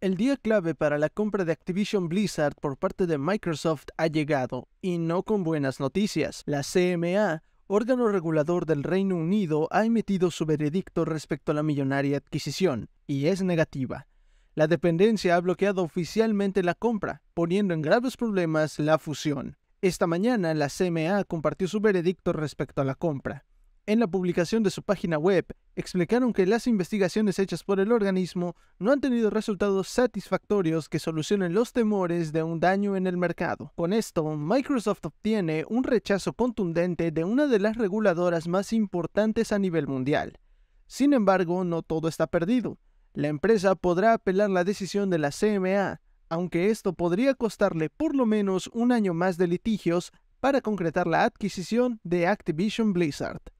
El día clave para la compra de Activision Blizzard por parte de Microsoft ha llegado, y no con buenas noticias. La CMA, órgano regulador del Reino Unido, ha emitido su veredicto respecto a la millonaria adquisición, y es negativa. La dependencia ha bloqueado oficialmente la compra, poniendo en graves problemas la fusión. Esta mañana la CMA compartió su veredicto respecto a la compra. En la publicación de su página web, explicaron que las investigaciones hechas por el organismo no han tenido resultados satisfactorios que solucionen los temores de un daño en el mercado. Con esto, Microsoft obtiene un rechazo contundente de una de las reguladoras más importantes a nivel mundial. Sin embargo, no todo está perdido. La empresa podrá apelar la decisión de la CMA, aunque esto podría costarle por lo menos un año más de litigios para concretar la adquisición de Activision Blizzard.